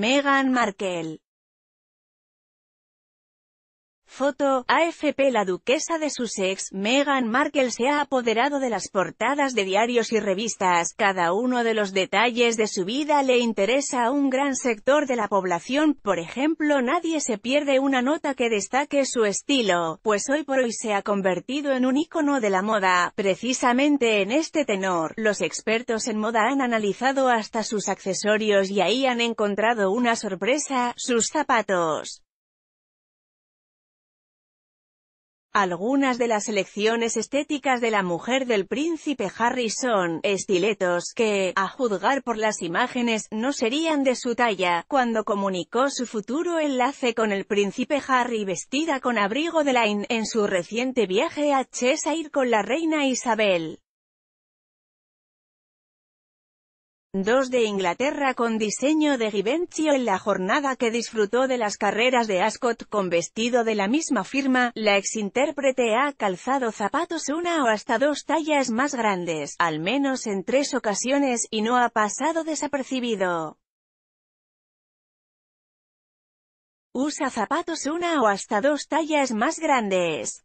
Megan Markle Foto, AFP La duquesa de Sussex, Meghan Markle se ha apoderado de las portadas de diarios y revistas, cada uno de los detalles de su vida le interesa a un gran sector de la población, por ejemplo nadie se pierde una nota que destaque su estilo, pues hoy por hoy se ha convertido en un icono de la moda, precisamente en este tenor, los expertos en moda han analizado hasta sus accesorios y ahí han encontrado una sorpresa, sus zapatos. Algunas de las elecciones estéticas de la mujer del príncipe Harry son estiletos que, a juzgar por las imágenes, no serían de su talla. Cuando comunicó su futuro enlace con el príncipe Harry vestida con abrigo de laine en su reciente viaje a Cheshire con la reina Isabel. Dos de Inglaterra con diseño de Givenchy en la jornada que disfrutó de las carreras de Ascot con vestido de la misma firma, la exintérprete ha calzado zapatos una o hasta dos tallas más grandes, al menos en tres ocasiones, y no ha pasado desapercibido. Usa zapatos una o hasta dos tallas más grandes.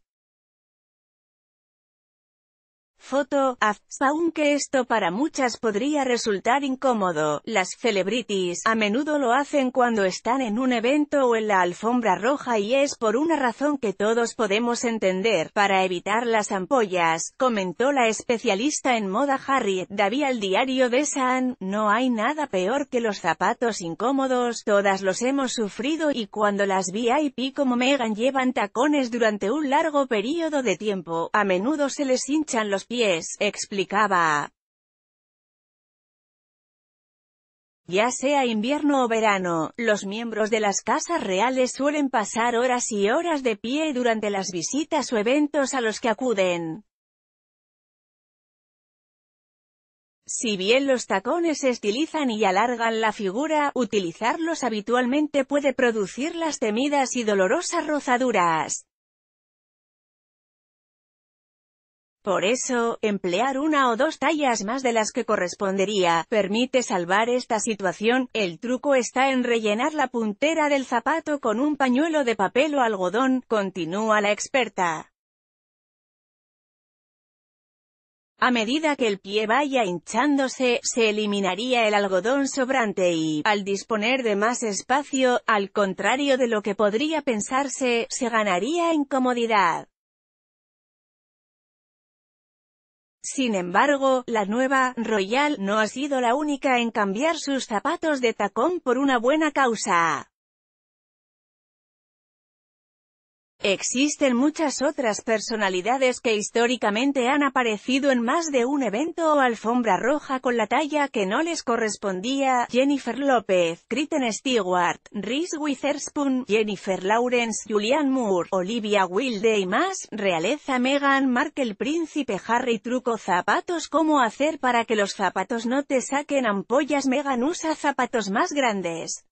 Foto, aunque esto para muchas podría resultar incómodo, las celebrities a menudo lo hacen cuando están en un evento o en la alfombra roja y es por una razón que todos podemos entender, para evitar las ampollas, comentó la especialista en moda Harry David al diario de San, no hay nada peor que los zapatos incómodos, todas los hemos sufrido y cuando las VIP como Megan llevan tacones durante un largo periodo de tiempo, a menudo se les hinchan los pies explicaba. Ya sea invierno o verano, los miembros de las casas reales suelen pasar horas y horas de pie durante las visitas o eventos a los que acuden. Si bien los tacones estilizan y alargan la figura, utilizarlos habitualmente puede producir las temidas y dolorosas rozaduras. Por eso, emplear una o dos tallas más de las que correspondería, permite salvar esta situación. El truco está en rellenar la puntera del zapato con un pañuelo de papel o algodón, continúa la experta. A medida que el pie vaya hinchándose, se eliminaría el algodón sobrante y, al disponer de más espacio, al contrario de lo que podría pensarse, se ganaría en comodidad. Sin embargo, la nueva Royal no ha sido la única en cambiar sus zapatos de tacón por una buena causa. Existen muchas otras personalidades que históricamente han aparecido en más de un evento o alfombra roja con la talla que no les correspondía, Jennifer López, Kristen Stewart, Reese Witherspoon, Jennifer Lawrence, Julianne Moore, Olivia Wilde y más, realeza Meghan Markle Príncipe Harry Truco zapatos Cómo hacer para que los zapatos no te saquen ampollas Meghan usa zapatos más grandes.